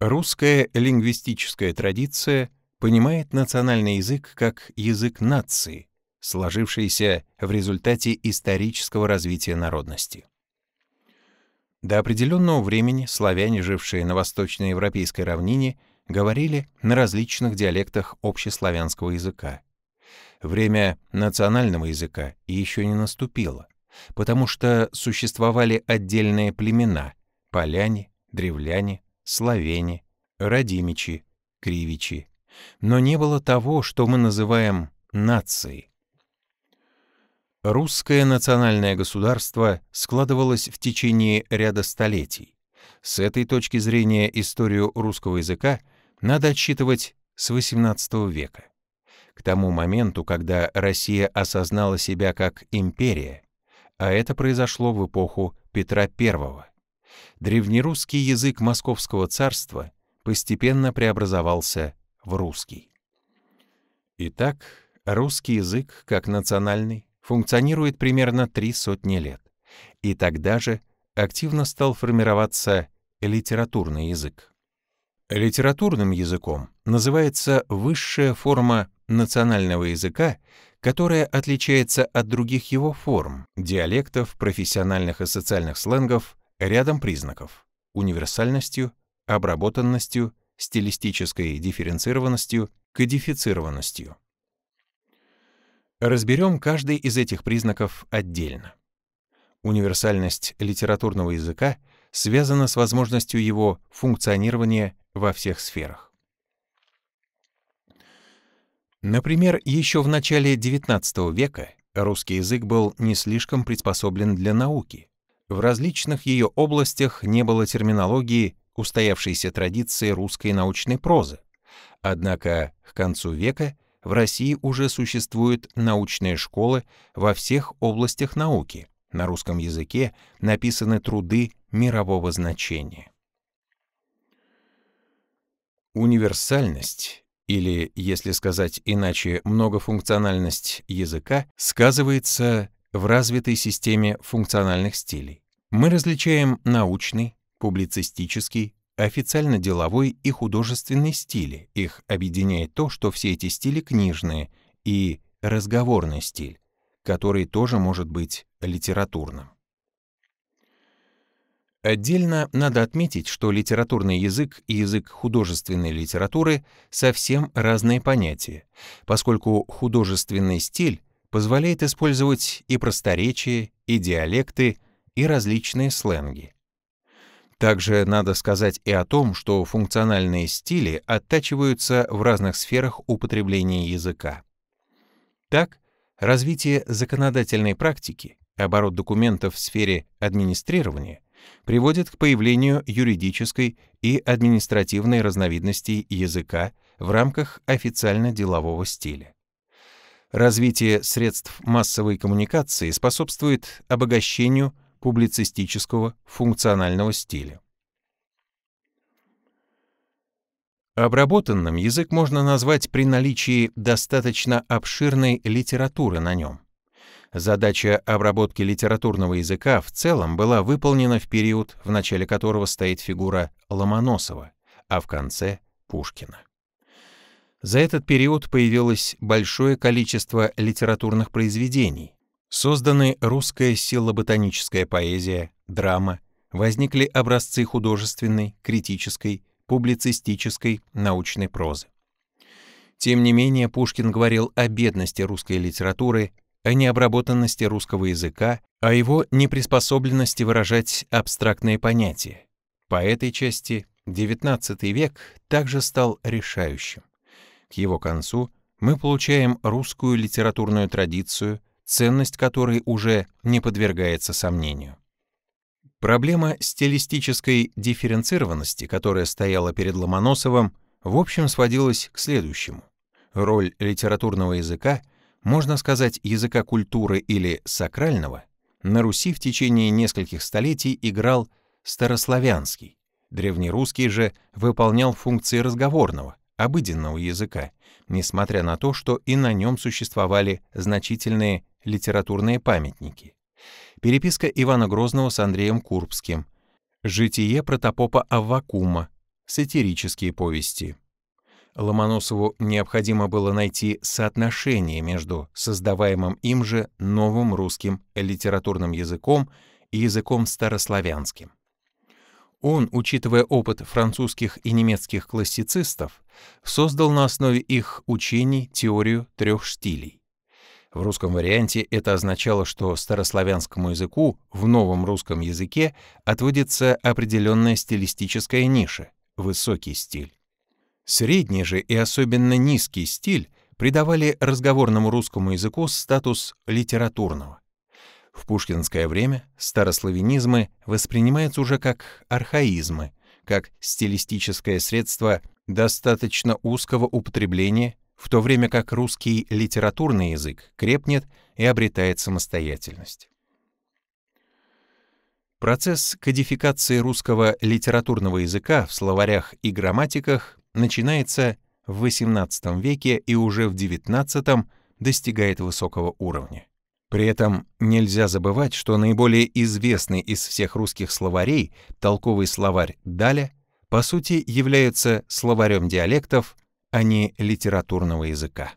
Русская лингвистическая традиция понимает национальный язык как язык нации, сложившийся в результате исторического развития народности. До определенного времени славяне, жившие на восточноевропейской равнине, говорили на различных диалектах общеславянского языка. Время национального языка еще не наступило, потому что существовали отдельные племена — поляне, древляне, славяне, радимичи, кривичи. Но не было того, что мы называем нацией. Русское национальное государство складывалось в течение ряда столетий. С этой точки зрения историю русского языка надо отсчитывать с XVIII века. К тому моменту, когда Россия осознала себя как империя, а это произошло в эпоху Петра I древнерусский язык Московского царства постепенно преобразовался в русский. Итак, русский язык, как национальный, функционирует примерно три сотни лет. И тогда же активно стал формироваться литературный язык. Литературным языком называется высшая форма национального языка, которая отличается от других его форм, диалектов, профессиональных и социальных сленгов, рядом признаков — универсальностью, обработанностью, стилистической дифференцированностью, кодифицированностью. Разберем каждый из этих признаков отдельно. Универсальность литературного языка связана с возможностью его функционирования во всех сферах. Например, еще в начале XIX века русский язык был не слишком приспособлен для науки — в различных ее областях не было терминологии, устоявшейся традиции русской научной прозы. Однако к концу века в России уже существуют научные школы во всех областях науки. На русском языке написаны труды мирового значения. Универсальность или, если сказать иначе, многофункциональность языка сказывается в развитой системе функциональных стилей. Мы различаем научный, публицистический, официально-деловой и художественный стили. Их объединяет то, что все эти стили книжные и разговорный стиль, который тоже может быть литературным. Отдельно надо отметить, что литературный язык и язык художественной литературы совсем разные понятия, поскольку художественный стиль позволяет использовать и просторечие, и диалекты, и различные сленги. Также надо сказать и о том, что функциональные стили оттачиваются в разных сферах употребления языка. Так, развитие законодательной практики, оборот документов в сфере администрирования, приводит к появлению юридической и административной разновидностей языка в рамках официально-делового стиля. Развитие средств массовой коммуникации способствует обогащению публицистического функционального стиля. Обработанным язык можно назвать при наличии достаточно обширной литературы на нем. Задача обработки литературного языка в целом была выполнена в период, в начале которого стоит фигура Ломоносова, а в конце — Пушкина. За этот период появилось большое количество литературных произведений. Созданы русская силоботаническая поэзия, драма, возникли образцы художественной, критической, публицистической, научной прозы. Тем не менее, Пушкин говорил о бедности русской литературы, о необработанности русского языка, о его неприспособленности выражать абстрактные понятия. По этой части XIX век также стал решающим. К его концу мы получаем русскую литературную традицию, ценность которой уже не подвергается сомнению. Проблема стилистической дифференцированности, которая стояла перед Ломоносовым, в общем сводилась к следующему. Роль литературного языка, можно сказать, языка культуры или сакрального, на Руси в течение нескольких столетий играл старославянский. Древнерусский же выполнял функции разговорного, обыденного языка, несмотря на то, что и на нем существовали значительные литературные памятники. Переписка Ивана Грозного с Андреем Курбским, житие протопопа Аввакума, сатирические повести. Ломоносову необходимо было найти соотношение между создаваемым им же новым русским литературным языком и языком старославянским. Он, учитывая опыт французских и немецких классицистов, создал на основе их учений теорию трех стилей. В русском варианте это означало, что старославянскому языку в новом русском языке отводится определенная стилистическая ниша — высокий стиль. Средний же и особенно низкий стиль придавали разговорному русскому языку статус литературного. В пушкинское время старославянизмы воспринимаются уже как архаизмы, как стилистическое средство достаточно узкого употребления, в то время как русский литературный язык крепнет и обретает самостоятельность. Процесс кодификации русского литературного языка в словарях и грамматиках начинается в XVIII веке и уже в XIX достигает высокого уровня. При этом нельзя забывать, что наиболее известный из всех русских словарей, толковый словарь «Даля», по сути является словарем диалектов, а не литературного языка.